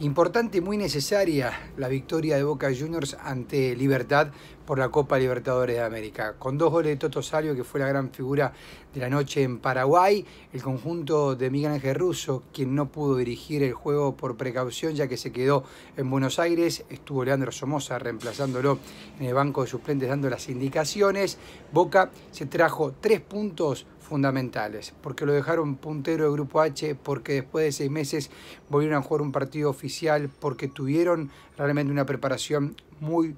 Importante y muy necesaria la victoria de Boca Juniors ante Libertad por la Copa Libertadores de América. Con dos goles de Toto Salio, que fue la gran figura de la noche en Paraguay, el conjunto de Miguel Ángel Russo, quien no pudo dirigir el juego por precaución ya que se quedó en Buenos Aires, estuvo Leandro Somoza reemplazándolo en el banco de suplentes dando las indicaciones. Boca se trajo tres puntos fundamentales, porque lo dejaron puntero de Grupo H, porque después de seis meses volvieron a jugar un partido oficial, porque tuvieron realmente una preparación muy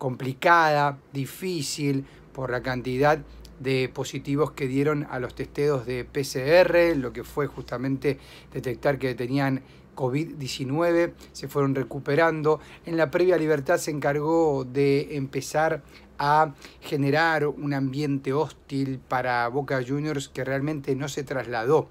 complicada, difícil, por la cantidad de positivos que dieron a los testedos, de PCR, lo que fue justamente detectar que tenían COVID-19, se fueron recuperando. En la previa libertad se encargó de empezar a generar un ambiente hostil para Boca Juniors que realmente no se trasladó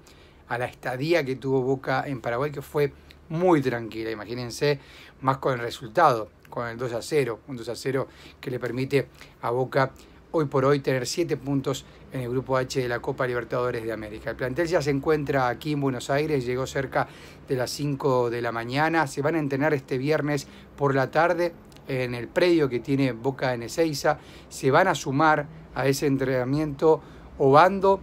a la estadía que tuvo Boca en Paraguay, que fue muy tranquila, imagínense, más con el resultado, con el 2 a 0, un 2 a 0 que le permite a Boca hoy por hoy tener 7 puntos en el grupo H de la Copa Libertadores de América. El plantel ya se encuentra aquí en Buenos Aires, llegó cerca de las 5 de la mañana, se van a entrenar este viernes por la tarde en el predio que tiene Boca en Ezeiza, se van a sumar a ese entrenamiento Obando,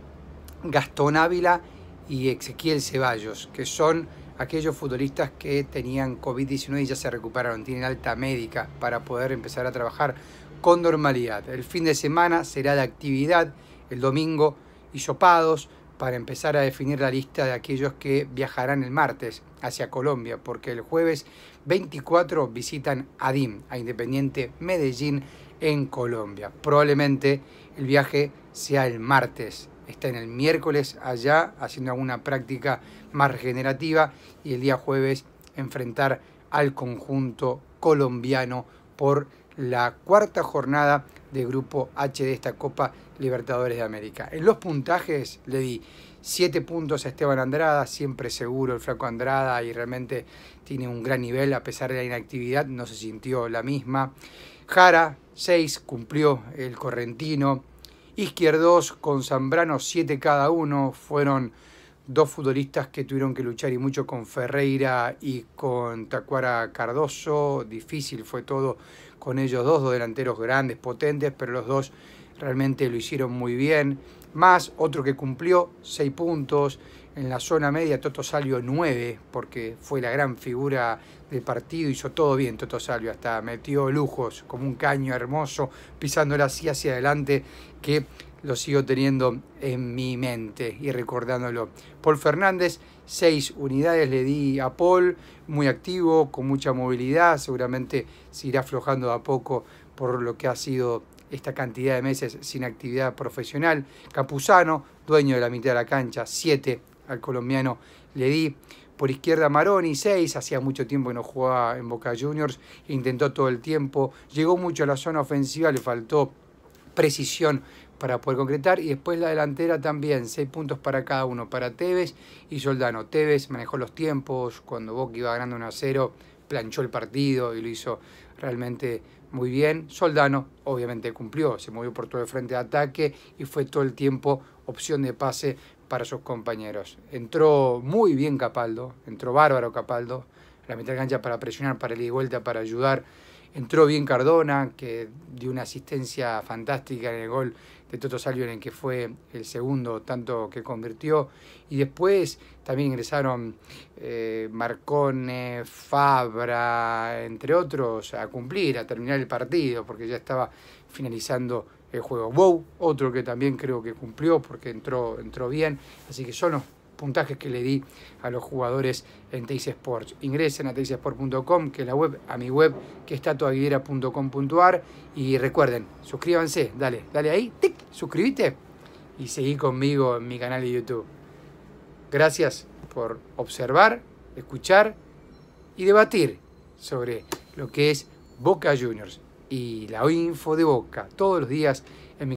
Gastón Ávila y Ezequiel Ceballos, que son aquellos futbolistas que tenían COVID-19 y ya se recuperaron, tienen alta médica para poder empezar a trabajar con normalidad. El fin de semana será de actividad, el domingo y sopados para empezar a definir la lista de aquellos que viajarán el martes hacia Colombia, porque el jueves 24 visitan a DIM, a Independiente Medellín, en Colombia. Probablemente el viaje sea el martes está en el miércoles allá haciendo alguna práctica más regenerativa y el día jueves enfrentar al conjunto colombiano por la cuarta jornada de Grupo H de esta Copa Libertadores de América. En los puntajes le di 7 puntos a Esteban Andrada, siempre seguro el flaco Andrada y realmente tiene un gran nivel a pesar de la inactividad, no se sintió la misma. Jara, 6, cumplió el correntino. Izquierdos con Zambrano, 7 cada uno. Fueron dos futbolistas que tuvieron que luchar y mucho con Ferreira y con Tacuara Cardoso. Difícil fue todo con ellos dos, dos delanteros grandes, potentes, pero los dos realmente lo hicieron muy bien. Más otro que cumplió, 6 puntos en la zona media Toto Salvio 9, porque fue la gran figura del partido, hizo todo bien Toto Salvio, hasta metió lujos como un caño hermoso, pisándola así hacia adelante, que lo sigo teniendo en mi mente y recordándolo. Paul Fernández, 6 unidades le di a Paul, muy activo, con mucha movilidad, seguramente se irá aflojando a poco por lo que ha sido esta cantidad de meses sin actividad profesional. Capuzano, dueño de la mitad de la cancha, 7 al colombiano le di. Por izquierda Maroni, 6, hacía mucho tiempo que no jugaba en Boca Juniors, intentó todo el tiempo, llegó mucho a la zona ofensiva, le faltó precisión para poder concretar. Y después la delantera también, seis puntos para cada uno, para Tevez y Soldano. Tevez manejó los tiempos, cuando Boca iba ganando 1 a 0, planchó el partido y lo hizo realmente muy bien. Soldano obviamente cumplió, se movió por todo el frente de ataque y fue todo el tiempo opción de pase para sus compañeros. Entró muy bien Capaldo, entró bárbaro Capaldo la mitad de cancha para presionar, para el y vuelta, para ayudar. Entró bien Cardona, que dio una asistencia fantástica en el gol de Toto Salvio, en el que fue el segundo tanto que convirtió. Y después también ingresaron eh, Marcone, Fabra, entre otros, a cumplir, a terminar el partido, porque ya estaba finalizando el juego. wow otro que también creo que cumplió porque entró, entró bien. Así que solo puntajes que le di a los jugadores en Teis Sports. Ingresen a teisport.com, que es la web, a mi web, que es tatuaguidera.com.ar Y recuerden, suscríbanse, dale, dale ahí, tic, suscribite y seguí conmigo en mi canal de YouTube. Gracias por observar, escuchar y debatir sobre lo que es Boca Juniors y la info de Boca todos los días en mi